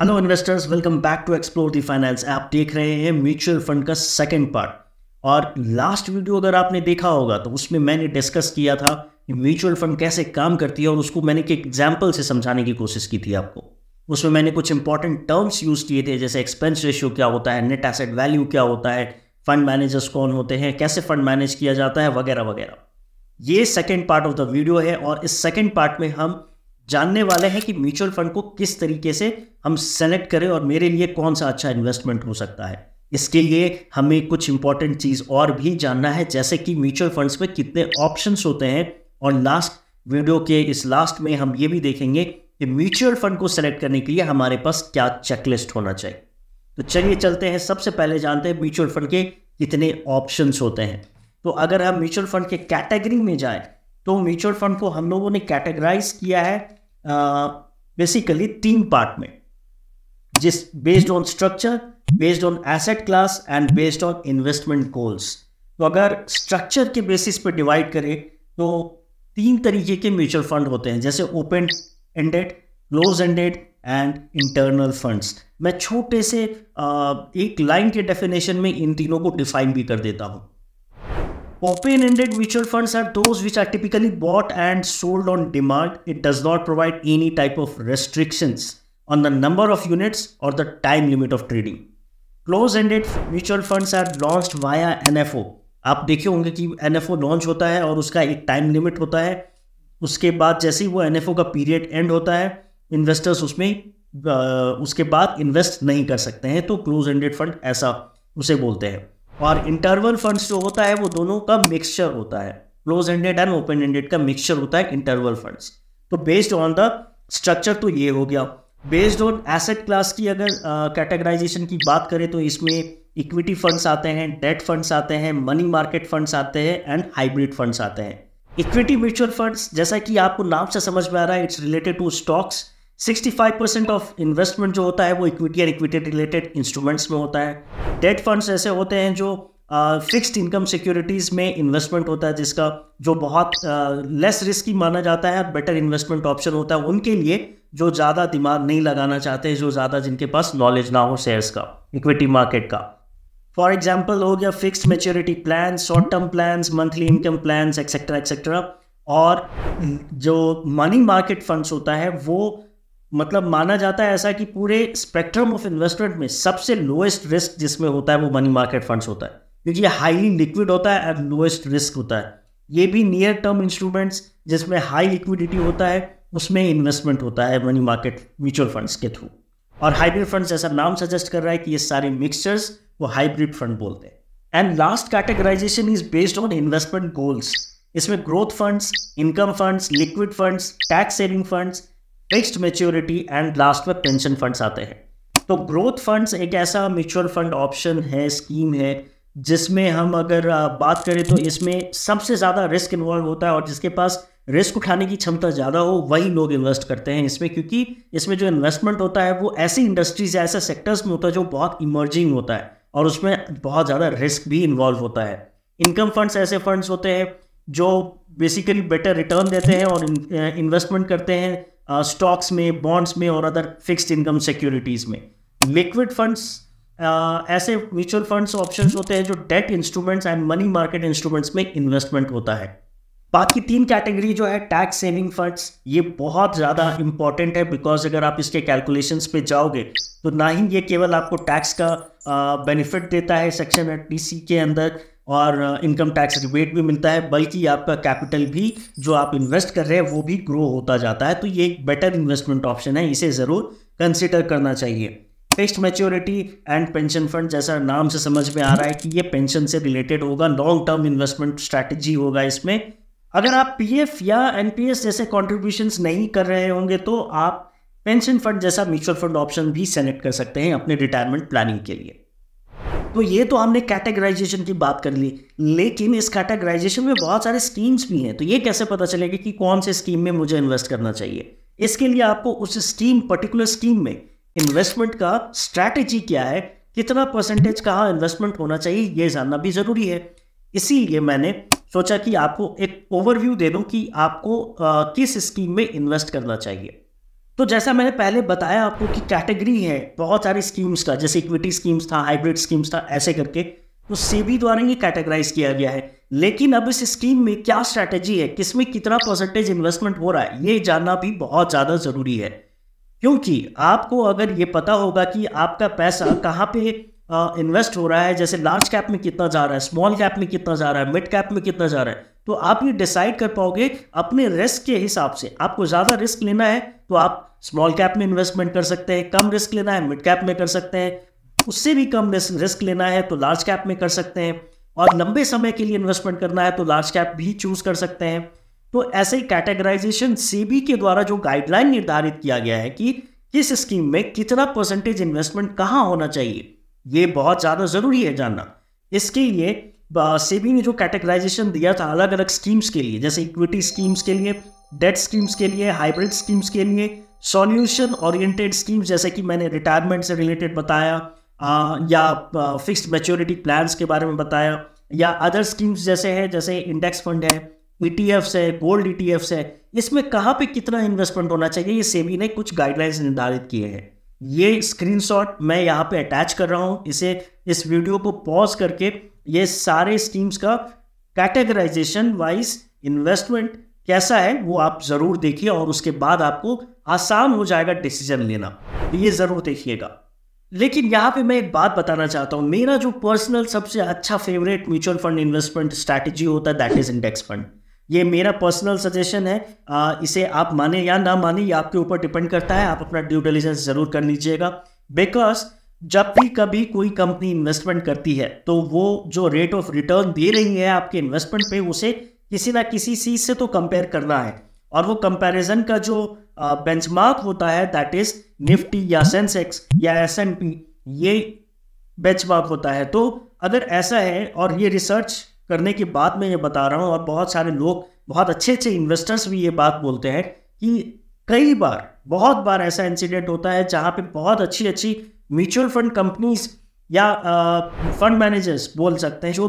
Hello investors welcome back to explore the finance आप देख रहे हैं म्यूचुअल फंड का सेकंड पार्ट और लास्ट वीडियो अगर आपने देखा होगा तो उसमें मैंने डिस्कस किया था कि म्यूचुअल फंड कैसे काम करती है और उसको मैंने एक एग्जाम्पल से समझाने की कोशिश की थी आपको उसमें मैंने कुछ इंपॉर्टेंट टर्म्स यूज किए थे जैसे एक्सपेंस रेशियो क्या होता है नेट एसेट वैल्यू क्या होता है फंड मैनेजर्स कौन होते हैं कैसे फंड मैनेज किया जाता है वगैरह वगैरह ये second part of the video है और इस सेकेंड पार्ट में हम जानने वाले हैं कि म्यूचुअल फंड को किस तरीके से हम सेलेक्ट करें और मेरे लिए कौन सा अच्छा इन्वेस्टमेंट हो सकता है इसके लिए हमें कुछ इंपॉर्टेंट चीज़ और भी जानना है जैसे कि म्यूचुअल फंड्स में कितने ऑप्शन होते हैं और लास्ट वीडियो के इस लास्ट में हम ये भी देखेंगे कि म्यूचुअल फंड को सेलेक्ट करने के लिए हमारे पास क्या चेकलिस्ट होना चाहिए तो चलिए चलते हैं सबसे पहले जानते हैं म्यूचुअल फंड के कितने ऑप्शन होते हैं तो अगर हम म्यूचुअल फंड के कैटेगरी में जाएं तो म्यूचुअल फंड को हम लोगों ने कैटेगराइज किया है बेसिकली तीन पार्ट में जिस based on structure based on asset class and based on investment goals तो अगर स्ट्रक्चर के बेसिस पर डिवाइड करें तो तीन तरीके के म्यूचुअल फंड होते हैं जैसे open ended close ended and internal funds मैं छोटे से आ, uh, एक लाइन के डेफिनेशन में इन तीनों को डिफाइन भी कर देता हूँ Open-ended mutual funds are those which are typically bought and sold on demand. It does not provide any type of restrictions on the number of units or the time limit of trading. Close-ended mutual funds are launched via NFO. आप देखे होंगे कि NFO launch होता है और उसका एक time limit होता है उसके बाद जैसे ही वो एनएफओ का पीरियड एंड होता है इन्वेस्टर्स उसमें उसके बाद इन्वेस्ट नहीं कर सकते हैं तो क्लोज एंडेड फंड ऐसा उसे बोलते हैं और इंटरवल फंड्स जो होता है वो दोनों का मिक्सचर होता है close ended and open ended का मिक्सचर होता है इंटरवल फंड्स तो बेस्ड ऑन द स्ट्रक्चर तो ये हो गया बेस्ड ऑन एसेट क्लास की अगर कैटेगराइजेशन uh, की बात करें तो इसमें इक्विटी फंड्स आते हैं डेट फंड्स आते हैं मनी मार्केट फंड्स आते हैं एंड हाइब्रिड फंड्स आते हैं इक्विटी म्यूचुअल फंड्स जैसा कि आपको नाम से समझ में आ रहा है it's related to stocks 65% of investment जो होता है वो equity and equity related instruments में होता है डेट फंड्स ऐसे होते हैं जो फिक्स्ड इनकम सिक्योरिटीज़ में इन्वेस्टमेंट होता है जिसका जो बहुत लेस रिस्की माना जाता है बेटर इन्वेस्टमेंट ऑप्शन होता है उनके लिए जो ज़्यादा दिमाग नहीं लगाना चाहते जो ज़्यादा जिनके पास नॉलेज ना हो शेयर्स का इक्विटी मार्केट का फॉर एग्जाम्पल हो गया fix maturity plan short term plan monthly income plan etcetera etcetera और जो मनी मार्केट फंड्स होता है वो मतलब माना जाता है ऐसा कि पूरे स्पेक्ट्रम ऑफ इन्वेस्टमेंट में सबसे लोएस्ट रिस्क जिसमें होता है वो मनी मार्केट फंड्स होता है क्योंकि ये हाईली लिक्विड होता है एंड लोएस्ट रिस्क होता है ये भी नियर टर्म इंस्ट्रूमेंट्स जिसमें हाई लिक्विडिटी होता है उसमें इन्वेस्टमेंट होता है मनी मार्केट म्यूचुअल फंड्स के थ्रू और हाइब्रिड फंड्स जैसा नाम सजेस्ट कर रहा है कि ये सारे मिक्सचर्स वो हाइब्रिड फंड बोलते हैं and last categorization is based on investment goals इसमें growth funds income funds liquid funds tax saving funds fixed maturity and last में पेंशन फंड्स आते हैं तो ग्रोथ फंड्स एक ऐसा म्यूचुअल फंड ऑप्शन है स्कीम है जिसमें हम अगर बात करें तो इसमें सबसे ज़्यादा रिस्क इन्वॉल्व होता है और जिसके पास रिस्क उठाने की क्षमता ज़्यादा हो वही लोग इन्वेस्ट करते हैं इसमें क्योंकि इसमें जो इन्वेस्टमेंट होता है वो ऐसी इंडस्ट्रीज या ऐसे सेक्टर्स में होता है जो बहुत इमर्जिंग होता है और उसमें बहुत ज़्यादा रिस्क भी इन्वॉल्व होता है इनकम फंड्स ऐसे फंड्स होते हैं जो बेसिकली बेटर रिटर्न देते हैं और इन्वेस्टमेंट करते हैं स्टॉक्स में बॉन्ड्स में और अदर फिक्स्ड इनकम सिक्योरिटीज़ में लिक्विड फंड्स ऐसे म्यूचुअल फंड्स ऑप्शंस होते हैं जो debt instruments and money market instruments में इन्वेस्टमेंट होता है बाकी तीन कैटेगरी जो है टैक्स सेविंग फंड्स ये बहुत ज़्यादा इंपॉर्टेंट है बिकॉज अगर आप इसके कैलकुलेशंस पे जाओगे तो ना ही ये केवल आपको टैक्स का बेनिफिट देता है सेक्शन एट के अंदर और इनकम टैक्स रिबेट भी मिलता है बल्कि आपका कैपिटल भी जो आप इन्वेस्ट कर रहे हैं वो भी ग्रो होता जाता है तो ये एक बेटर इन्वेस्टमेंट ऑप्शन है इसे ज़रूर कंसिडर करना चाहिए fixed maturity and pension fund जैसा नाम से समझ में आ रहा है कि ये पेंशन से रिलेटेड होगा लॉन्ग टर्म इन्वेस्टमेंट स्ट्रैटेजी होगा इसमें अगर आप पीएफ या एनपीएस जैसे कॉन्ट्रीब्यूशन नहीं कर रहे होंगे तो आप पेंशन फंड जैसा म्यूचुअल फंड ऑप्शन भी सेलेक्ट कर सकते हैं अपने रिटायरमेंट प्लानिंग के लिए तो ये तो हमने कैटेगराइजेशन की बात कर ली लेकिन इस कैटेगराइजेशन में बहुत सारे स्कीम्स भी हैं तो ये कैसे पता चलेगा कि कौन से स्कीम में मुझे इन्वेस्ट करना चाहिए इसके लिए आपको उस स्कीम पर्टिकुलर स्कीम में इन्वेस्टमेंट का स्ट्रैटेजी क्या है कितना परसेंटेज कहाँ इन्वेस्टमेंट होना चाहिए ये जानना भी ज़रूरी है इसीलिए मैंने सोचा कि आपको एक ओवरव्यू दे दूँ कि आपको किस स्कीम में इन्वेस्ट करना चाहिए तो जैसा मैंने पहले बताया आपको कि कैटेगरी है बहुत सारी स्कीम्स का जैसे इक्विटी स्कीम्स था हाइब्रिड स्कीम्स था ऐसे करके तो सेबी द्वारा ये कैटेगराइज किया गया है लेकिन अब इस स्कीम में क्या स्ट्रैटेजी है किसमें कितना परसेंटेज इन्वेस्टमेंट हो रहा है ये जानना भी बहुत ज़्यादा ज़रूरी है क्योंकि आपको अगर ये पता होगा कि आपका पैसा कहाँ पे इन्वेस्ट हो रहा है जैसे लार्ज कैप में कितना जा रहा है स्मॉल कैप में कितना जा रहा है मिड कैप में कितना जा रहा है तो आप ये डिसाइड कर पाओगे अपने रिस्क के हिसाब से आपको ज़्यादा रिस्क लेना है तो आप स्मॉल कैप में इन्वेस्टमेंट कर सकते हैं कम रिस्क लेना है मिड कैप में कर सकते हैं उससे भी कम रिस्क लेना है तो लार्ज कैप में कर सकते हैं और लंबे समय के लिए इन्वेस्टमेंट करना है तो लार्ज कैप भी चूज कर सकते हैं तो ऐसे ही कैटेगराइजेशन सीबी के द्वारा जो गाइडलाइन निर्धारित किया गया है कि किस स्कीम में कितना परसेंटेज इन्वेस्टमेंट कहाँ होना चाहिए ये बहुत ज़्यादा ज़रूरी है जानना इसके लिए सेबी ने जो कैटेगराइजेशन दिया था अलग अलग स्कीम्स के लिए जैसे इक्विटी स्कीम्स के लिए डेट स्कीम्स के लिए हाइब्रिड स्कीम्स के लिए सॉल्यूशन ओरिएंटेड स्कीम्स जैसे कि मैंने रिटायरमेंट से रिलेटेड बताया आ, या फिक्स मेच्योरिटी प्लान्स के बारे में बताया या अदर स्कीम्स जैसे है जैसे इंडेक्स फंड है ई है गोल्ड ई है इसमें कहाँ पे कितना इन्वेस्टमेंट होना चाहिए ये सेबी ने कुछ गाइडलाइंस निर्धारित किए हैं ये स्क्रीनशॉट मैं यहाँ पे अटैच कर रहा हूँ इसे इस वीडियो को पॉज करके ये सारे स्कीम्स का कैटेगराइजेशन वाइज इन्वेस्टमेंट कैसा है वो आप ज़रूर देखिए और उसके बाद आपको आसान हो जाएगा डिसीजन लेना ये ज़रूर देखिएगा लेकिन यहाँ पे मैं एक बात बताना चाहता हूँ मेरा जो पर्सनल सबसे अच्छा favourite mutual fund investment strategy होता है दैट इज़ इंडेक्स फंड ये मेरा पर्सनल सजेशन है आ, इसे आप माने या ना माने ये आपके ऊपर डिपेंड करता है आप अपना ड्यू डिलीजेंस जरूर कर लीजिएगा बिकॉज जब भी कभी कोई कंपनी इन्वेस्टमेंट करती है तो वो जो रेट ऑफ रिटर्न दे रही है आपके इन्वेस्टमेंट पे उसे किसी ना किसी चीज से तो कंपेयर करना है और वो कंपैरिजन का जो बेंचमार्क होता है दैट इज निफ्टी या सेंसेक्स या एस पी ये बेंचमार्क होता है तो अगर ऐसा है और ये रिसर्च करने की बात मैं ये बता रहा हूँ और बहुत सारे लोग बहुत अच्छे अच्छे इन्वेस्टर्स भी ये बात बोलते हैं कि कई बार बहुत बार ऐसा इंसिडेंट होता है जहाँ पे बहुत अच्छी अच्छी म्यूचुअल फंड कंपनीज या फंड मैनेजर्स बोल सकते हैं जो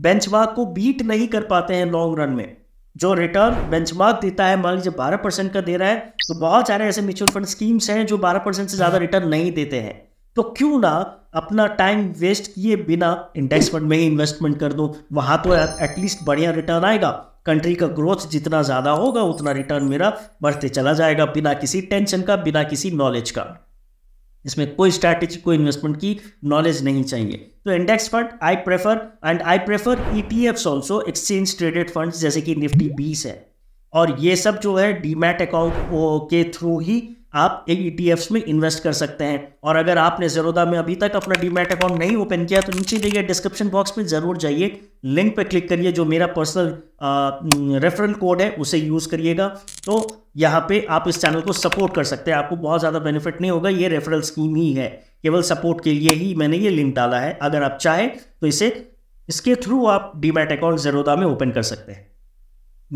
बेंचमार्क को बीट नहीं कर पाते हैं लॉन्ग रन में जो रिटर्न बेंचमार्क देता है मान लीजिए बारह परसेंट का दे रहा है तो बहुत सारे ऐसे म्यूचुअल फंड स्कीम्स हैं जो बारह परसेंट से ज़्यादा रिटर्न नहीं देते हैं तो क्यों ना अपना टाइम वेस्ट किए बिना इंडेक्स फंड में ही इन्वेस्टमेंट कर दो वहां तो एटलीस्ट बढ़िया रिटर्न आएगा कंट्री का ग्रोथ जितना ज़्यादा होगा उतना रिटर्न मेरा बढ़ते चला जाएगा बिना किसी टेंशन का बिना किसी नॉलेज का इसमें कोई स्ट्रैटेजी कोई इन्वेस्टमेंट की नॉलेज नहीं चाहिए तो index fund I prefer and I prefer E T also exchange traded fund जैसे कि निफ्टी बीस है और ये सब जो है डीमैट अकाउंट के थ्रू ही आप एक ई e में इन्वेस्ट कर सकते हैं और अगर आपने जरोदा में अभी तक अपना डीमेट अकाउंट नहीं ओपन किया तो नीचे दिए गए डिस्क्रिप्शन बॉक्स में ज़रूर जाइए लिंक पर क्लिक करिए जो मेरा पर्सनल रेफरल कोड है उसे यूज़ करिएगा तो यहाँ पे आप इस चैनल को सपोर्ट कर सकते हैं आपको बहुत ज़्यादा बेनिफिट नहीं होगा ये रेफरल स्कीम ही है केवल सपोर्ट के लिए ही मैंने ये लिंक डाला है अगर आप चाहें तो इसे इसके थ्रू आप डीमेट अकाउंट जरोदा में ओपन कर सकते हैं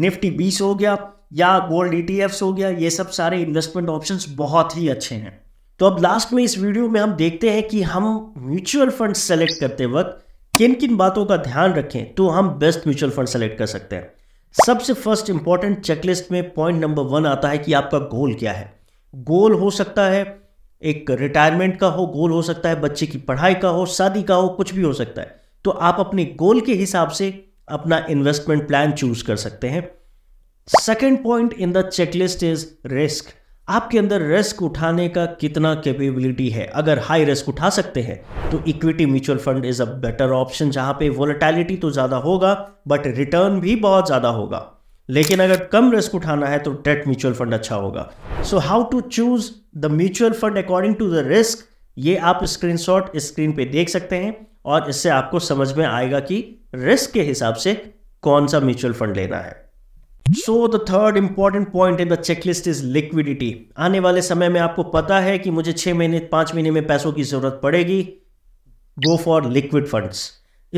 निफ्टी बीस हो गया या गोल्ड ई e हो गया ये सब सारे इन्वेस्टमेंट ऑप्शन बहुत ही अच्छे हैं तो अब लास्ट में इस वीडियो में हम देखते हैं कि हम म्यूचुअल फंड सेलेक्ट करते वक्त किन किन बातों का ध्यान रखें तो हम बेस्ट म्यूचुअल फंड सेलेक्ट कर सकते हैं सबसे फर्स्ट इंपॉर्टेंट चेकलिस्ट में पॉइंट नंबर वन आता है कि आपका गोल क्या है गोल हो सकता है एक रिटायरमेंट का हो गोल हो सकता है बच्चे की पढ़ाई का हो शादी का हो कुछ भी हो सकता है तो आप अपने गोल के हिसाब से अपना इन्वेस्टमेंट प्लान चूज कर सकते हैं second point in the checklist is risk आपके अंदर रिस्क उठाने का कितना कैपेबिलिटी है अगर हाई रिस्क उठा सकते हैं तो equity mutual fund is a better option जहां पे वोलेटैलिटी तो ज़्यादा होगा बट रिटर्न भी बहुत ज़्यादा होगा लेकिन अगर कम रिस्क उठाना है तो डेट म्यूचुअल फंड अच्छा होगा so how to choose the mutual fund according to the risk ये आप स्क्रीनशॉट स्क्रीन पे देख सकते हैं और इससे आपको समझ में आएगा कि रिस्क के हिसाब से कौन सा म्यूचुअल फंड लेना है so the third important point in the checklist is liquidity आने वाले समय में आपको पता है कि मुझे छह महीने पांच महीने में पैसों की जरूरत पड़ेगी गो फॉर लिक्विड फंड्स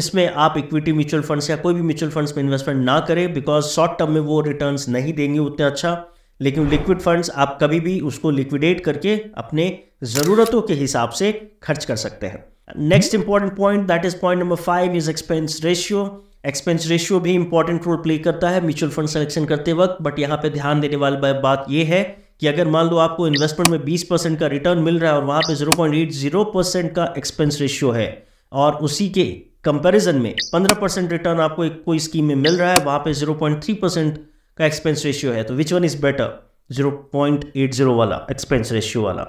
इसमें आप इक्विटी म्यूचुअल फंड्स या कोई भी म्यूचुअल फंड्स में इन्वेस्टमेंट ना करें बिकॉज शॉर्ट टर्म में वो रिटर्न नहीं देंगे उतना अच्छा लेकिन लिक्विड फंड्स आप कभी भी उसको लिक्विडेट करके अपने ज़रूरतों के हिसाब से खर्च कर सकते हैं next important point that is point number five is expense ratio expense ratio भी इंपॉर्टेंट रोल प्ले करता है म्यूचुअल फंड सेलेक्शन करते वक्त बट यहाँ पे ध्यान देने वाली बात यह है कि अगर मान लो आपको इन्वेस्टमेंट में 20 परसेंट का रिटर्न मिल रहा है और वहां पे 0.80 परसेंट का एक्सपेंस रेशियो है और उसी के कंपैरिजन में 15 परसेंट रिटर्न आपको एक कोई स्कीम में मिल रहा है वहाँ पे 0.3 परसेंट का एक्सपेंस रेशियो है तो विच वन इज़ बेटर 0.80 वाला एक्सपेंस रेशियो वाला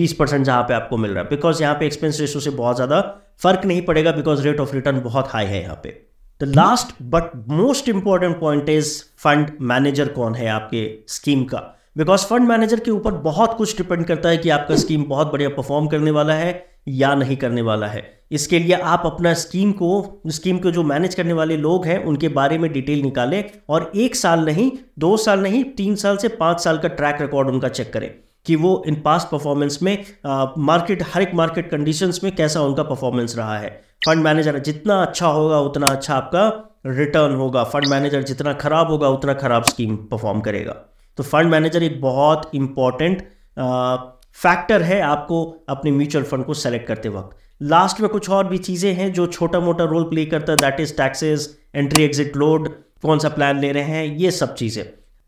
20 परसेंट जहाँ पे आपको मिल रहा है बिकॉज यहाँ पे एक्सपेंस रेशियो से बहुत ज़्यादा फर्क नहीं पड़ेगा बिकॉज रेट ऑफ रिटर्न बहुत हाई है यहाँ पे the last but most important point is fund manager कौन है आपके स्कीम का बिकॉज फंड मैनेजर के ऊपर बहुत कुछ डिपेंड करता है कि आपका स्कीम बहुत बढ़िया परफॉर्म करने वाला है या नहीं करने वाला है इसके लिए आप अपना स्कीम को स्कीम को जो मैनेज करने वाले लोग हैं उनके बारे में डिटेल निकालें और एक साल नहीं दो साल नहीं तीन साल से पाँच साल का ट्रैक रिकॉर्ड उनका चेक करें कि वो इन पास्ट परफॉर्मेंस में मार्केट हर एक मार्केट कंडीशंस में कैसा उनका परफॉर्मेंस रहा है फंड मैनेजर जितना अच्छा होगा उतना अच्छा आपका रिटर्न होगा फंड मैनेजर जितना खराब होगा उतना खराब स्कीम परफॉर्म करेगा तो फंड मैनेजर एक बहुत इंपॉर्टेंट फैक्टर है आपको अपने म्यूचुअल फंड को सेलेक्ट करते वक्त लास्ट में कुछ और भी चीज़ें हैं जो छोटा मोटा रोल प्ले करता है that is taxes entry exit load कौन सा प्लान ले रहे हैं ये सब चीज़ें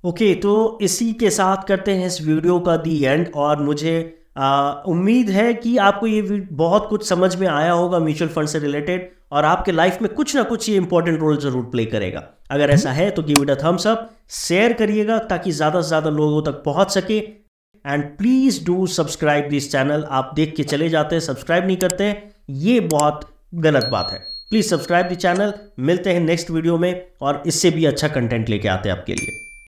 ओके okay, तो इसी के साथ करते हैं इस वीडियो का दी एंड और मुझे उम्मीद है कि आपको ये बहुत कुछ समझ में आया होगा म्यूचुअल फंड से रिलेटेड और आपके लाइफ में कुछ ना कुछ ये इंपॉर्टेंट रोल जरूर प्ले करेगा अगर ऐसा है तो give it a thumbs up share करिएगा ताकि ज़्यादा से ज़्यादा लोगों तक पहुंच सके and please do subscribe this channel आप देख के चले जाते हैं सब्सक्राइब नहीं करते ये बहुत गलत बात है प्लीज़ सब्सक्राइब द चैनल मिलते हैं नेक्स्ट वीडियो में और इससे भी अच्छा कंटेंट लेके आते हैं आपके लिए